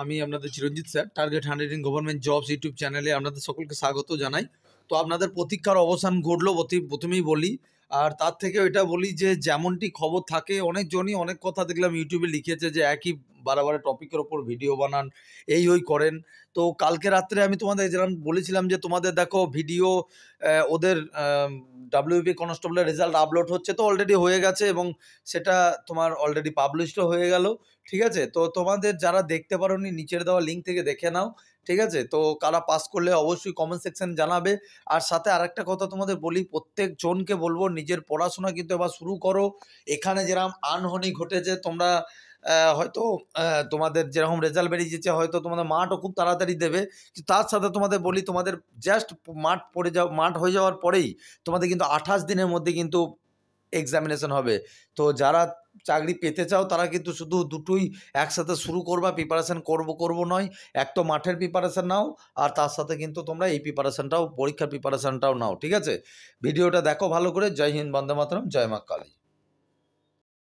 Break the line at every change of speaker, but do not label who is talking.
আমি আপনাদের Chiranjit sir target hundred in government jobs YouTube চ্যানেলে আপনাদের সকলকে স্বাগত জানাই তো আপনাদের প্রতীক্ষার অবসান ঘটলো প্রথমেই বলি আর তার থেকে এটা বলি যে যেমনটি খবর থাকে অনেকজনই অনেক কথা দেখলাম ইউটিউবে লিখেছে যে একই বারাবারে টপিকের ওপর ভিডিও বানান এই ওই করেন তো কালকে রাত্রে আমি তোমাদের যেরকম বলেছিলাম যে তোমাদের দেখো ভিডিও ওদের ডাব্লিউপি কনস্টেবলের রেজাল্ট আপলোড হচ্ছে তো অলরেডি হয়ে গেছে এবং সেটা তোমার অলরেডি পাবলিশডও হয়ে গেল ঠিক আছে তো তোমাদের যারা দেখতে পারো নিচের দেওয়া লিঙ্ক থেকে দেখে নাও ঠিক আছে তো কারা পাস করলে অবশ্যই কমেন্ট সেকশন জানাবে আর সাথে আরেকটা কথা তোমাদের বলি প্রত্যেকজনকে বলবো নিজের পড়াশোনা কিন্তু এবার শুরু করো এখানে যেরকম আনহনি ঘটেছে তোমরা হয়তো তোমাদের যেরকম রেজাল্ট বেরিয়েছে হয়তো তোমাদের মাঠও খুব তাড়াতাড়ি দেবে তার সাথে তোমাদের বলি তোমাদের জাস্ট মাঠ পড়ে যাওয়া মাঠ হয়ে যাওয়ার পরেই তোমাদের কিন্তু আঠাশ দিনের মধ্যে কিন্তু এক্সামিনেশন হবে তো যারা চাকরি পেতে চাও তারা কিন্তু শুধু দুটোই একসাথে শুরু করবা প্রিপারেশান করব করব নয় এক তো মাঠের প্রিপারেশান নাও আর তার সাথে কিন্তু তোমরা এই প্রিপারেশানটাও পরীক্ষার প্রিপারেশানটাও নাও ঠিক আছে ভিডিওটা দেখো ভালো করে জয় হিন্দ বন্দে মাতরম জয় মা কালী